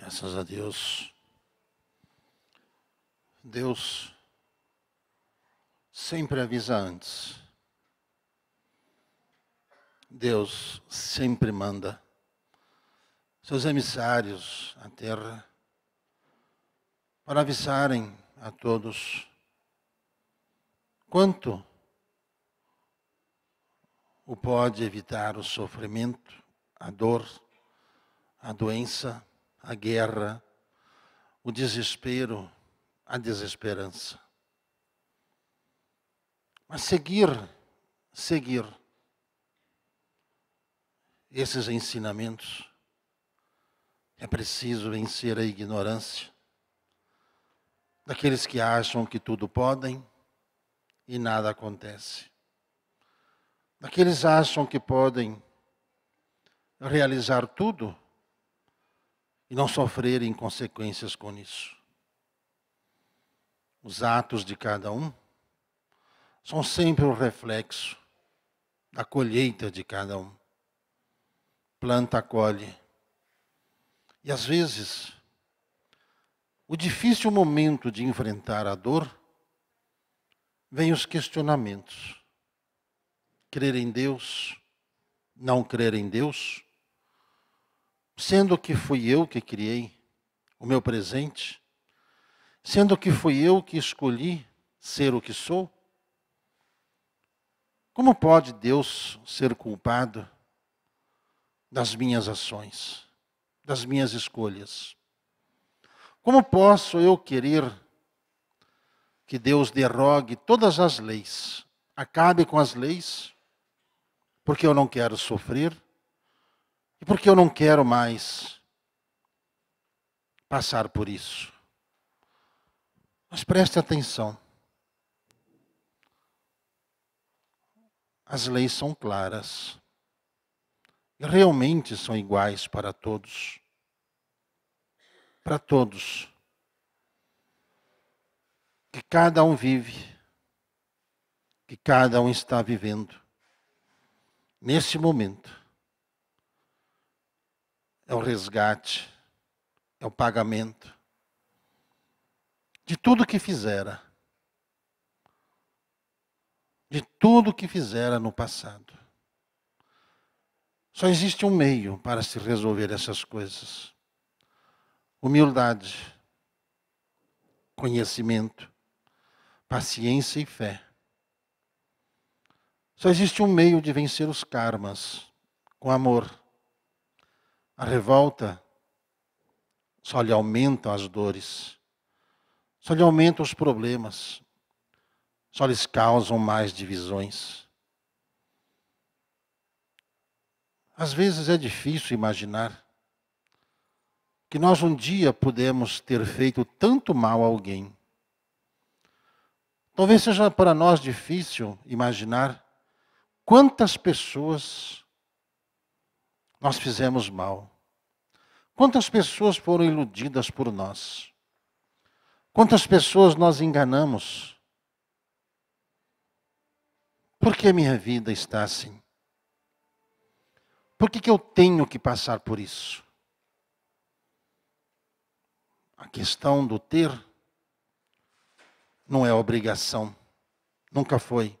Graças a Deus. Deus sempre avisa antes. Deus sempre manda seus emissários à terra para avisarem a todos quanto o pode evitar o sofrimento, a dor, a doença, a guerra, o desespero, a desesperança. Mas seguir, seguir esses ensinamentos, é preciso vencer a ignorância daqueles que acham que tudo podem e nada acontece. Daqueles que acham que podem realizar tudo e não sofrerem consequências com isso. Os atos de cada um são sempre o um reflexo da colheita de cada um. Planta, colhe. E às vezes, o difícil momento de enfrentar a dor, vem os questionamentos. Crer em Deus, não crer em Deus, sendo que fui eu que criei o meu presente, sendo que fui eu que escolhi ser o que sou? Como pode Deus ser culpado das minhas ações, das minhas escolhas? Como posso eu querer que Deus derrogue todas as leis, acabe com as leis, porque eu não quero sofrer? E porque eu não quero mais passar por isso. Mas preste atenção. As leis são claras. E realmente são iguais para todos. Para todos. Que cada um vive. Que cada um está vivendo. Nesse momento é o resgate, é o pagamento de tudo que fizera. De tudo que fizera no passado. Só existe um meio para se resolver essas coisas: humildade, conhecimento, paciência e fé. Só existe um meio de vencer os karmas: com amor, a revolta só lhe aumenta as dores, só lhe aumenta os problemas, só lhes causam mais divisões. Às vezes é difícil imaginar que nós um dia pudemos ter feito tanto mal a alguém. Talvez seja para nós difícil imaginar quantas pessoas nós fizemos mal. Quantas pessoas foram iludidas por nós? Quantas pessoas nós enganamos? Por que minha vida está assim? Por que, que eu tenho que passar por isso? A questão do ter não é obrigação, nunca foi.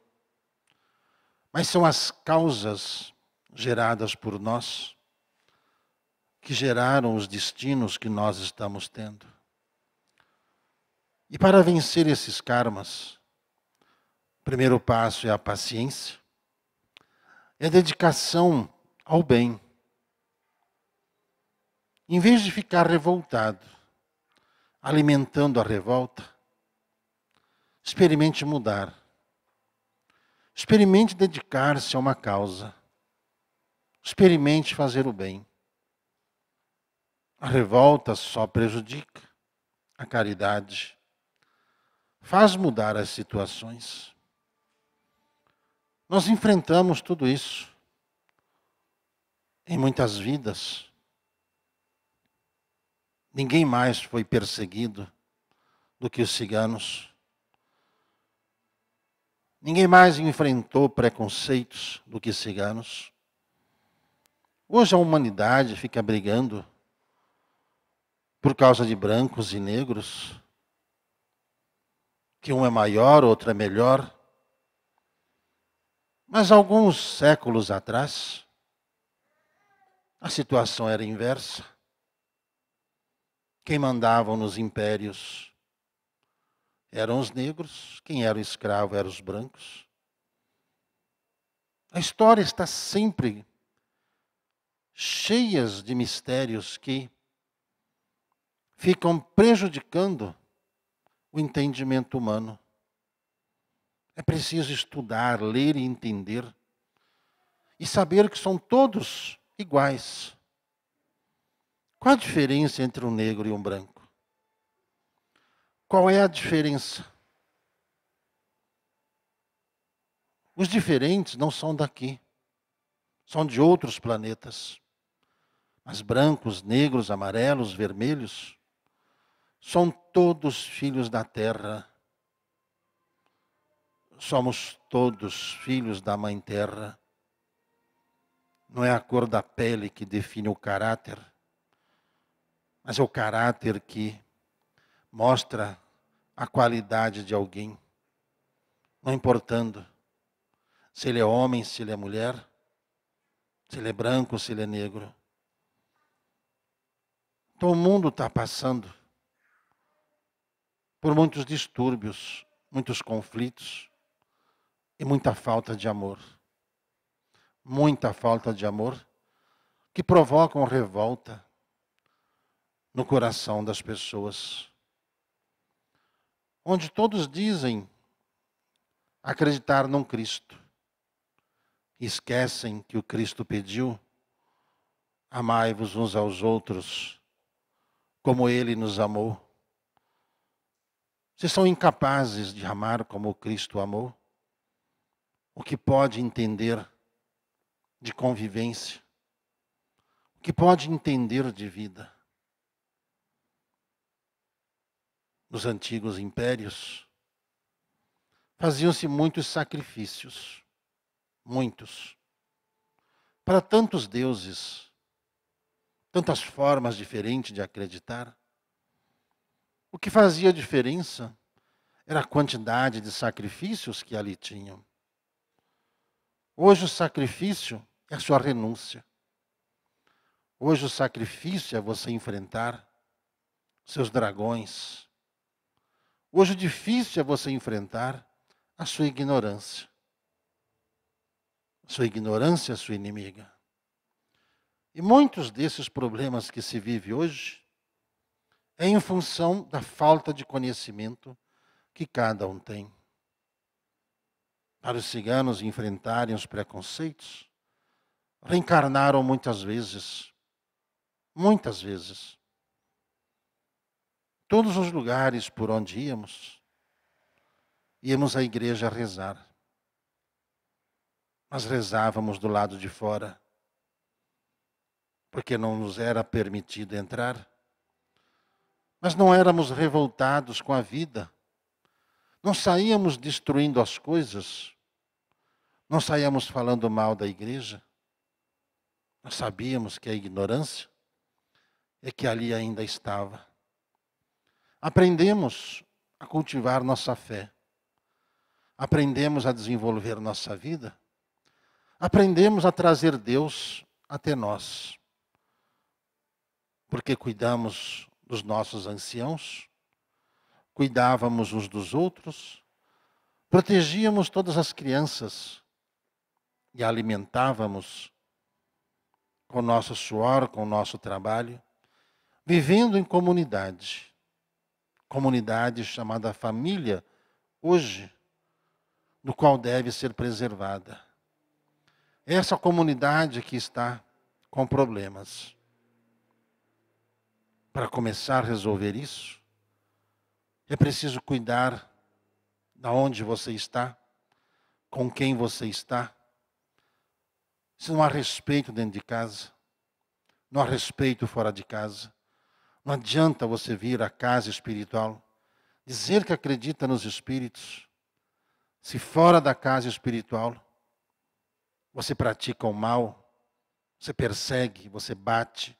Mas são as causas geradas por nós, que geraram os destinos que nós estamos tendo. E para vencer esses karmas, o primeiro passo é a paciência, é a dedicação ao bem. Em vez de ficar revoltado, alimentando a revolta, experimente mudar. Experimente dedicar-se a uma causa experimente fazer o bem. A revolta só prejudica a caridade, faz mudar as situações. Nós enfrentamos tudo isso em muitas vidas. Ninguém mais foi perseguido do que os ciganos. Ninguém mais enfrentou preconceitos do que ciganos. Hoje a humanidade fica brigando por causa de brancos e negros, que um é maior, outro é melhor. Mas alguns séculos atrás, a situação era inversa. Quem mandava nos impérios eram os negros, quem era o escravo eram os brancos. A história está sempre cheias de mistérios que ficam prejudicando o entendimento humano. É preciso estudar, ler e entender e saber que são todos iguais. Qual a diferença entre um negro e um branco? Qual é a diferença? Os diferentes não são daqui, são de outros planetas mas brancos, negros, amarelos, vermelhos, são todos filhos da terra. Somos todos filhos da Mãe Terra. Não é a cor da pele que define o caráter, mas é o caráter que mostra a qualidade de alguém. Não importando se ele é homem, se ele é mulher, se ele é branco, se ele é negro. Então o mundo está passando por muitos distúrbios, muitos conflitos e muita falta de amor. Muita falta de amor que provocam revolta no coração das pessoas. Onde todos dizem acreditar num Cristo, esquecem que o Cristo pediu: amai-vos uns aos outros como ele nos amou? Vocês são incapazes de amar como Cristo amou? O que pode entender de convivência? O que pode entender de vida? Nos antigos impérios, faziam-se muitos sacrifícios, muitos, para tantos deuses tantas formas diferentes de acreditar. O que fazia diferença era a quantidade de sacrifícios que ali tinham. Hoje o sacrifício é a sua renúncia. Hoje o sacrifício é você enfrentar seus dragões. Hoje o difícil é você enfrentar a sua ignorância. A sua ignorância é sua inimiga. E muitos desses problemas que se vive hoje é em função da falta de conhecimento que cada um tem. Para os ciganos enfrentarem os preconceitos, reencarnaram muitas vezes. Muitas vezes. Todos os lugares por onde íamos, íamos à igreja rezar. Mas rezávamos do lado de fora porque não nos era permitido entrar. Mas não éramos revoltados com a vida. Não saíamos destruindo as coisas. Não saíamos falando mal da igreja. Nós sabíamos que a ignorância é que ali ainda estava. Aprendemos a cultivar nossa fé. Aprendemos a desenvolver nossa vida. Aprendemos a trazer Deus até nós porque cuidamos dos nossos anciãos, cuidávamos uns dos outros, protegíamos todas as crianças e alimentávamos com o nosso suor, com o nosso trabalho, vivendo em comunidade. Comunidade chamada família, hoje, no qual deve ser preservada. Essa comunidade que está com problemas para começar a resolver isso? É preciso cuidar da onde você está, com quem você está. Se não há respeito dentro de casa, não há respeito fora de casa, não adianta você vir à casa espiritual dizer que acredita nos espíritos, se fora da casa espiritual você pratica o mal, você persegue, você bate,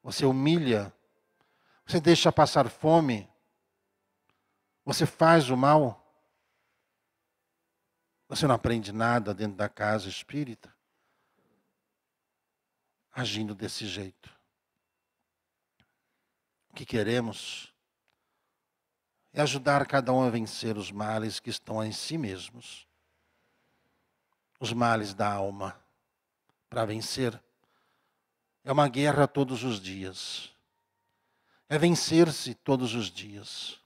você humilha você deixa passar fome? Você faz o mal? Você não aprende nada dentro da casa espírita agindo desse jeito. O que queremos é ajudar cada um a vencer os males que estão em si mesmos, os males da alma. Para vencer, é uma guerra todos os dias é vencer-se todos os dias.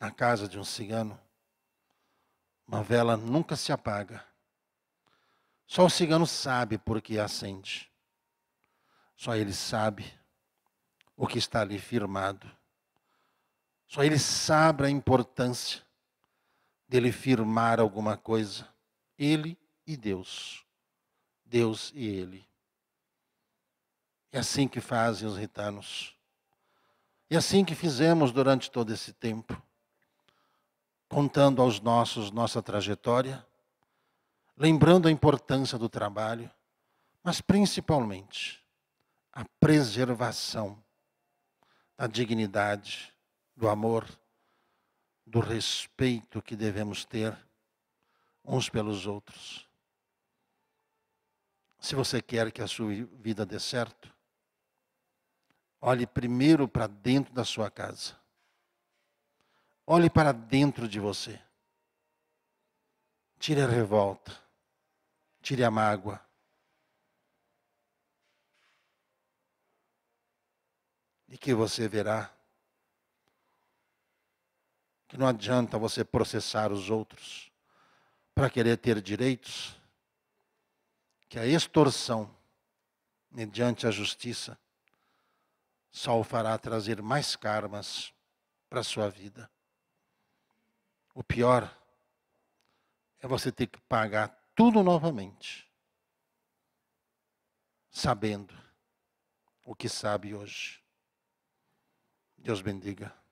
Na casa de um cigano, uma vela nunca se apaga. Só o cigano sabe por que acende. Só ele sabe o que está ali firmado. Só ele sabe a importância dele firmar alguma coisa. Ele e Deus. Deus e ele. É assim que fazem os ritanos. E é assim que fizemos durante todo esse tempo, contando aos nossos nossa trajetória, lembrando a importância do trabalho, mas principalmente a preservação da dignidade, do amor, do respeito que devemos ter uns pelos outros. Se você quer que a sua vida dê certo, Olhe primeiro para dentro da sua casa. Olhe para dentro de você. Tire a revolta. Tire a mágoa. E que você verá que não adianta você processar os outros para querer ter direitos, que a extorsão mediante a justiça só o fará trazer mais karmas para a sua vida. O pior é você ter que pagar tudo novamente, sabendo o que sabe hoje. Deus bendiga.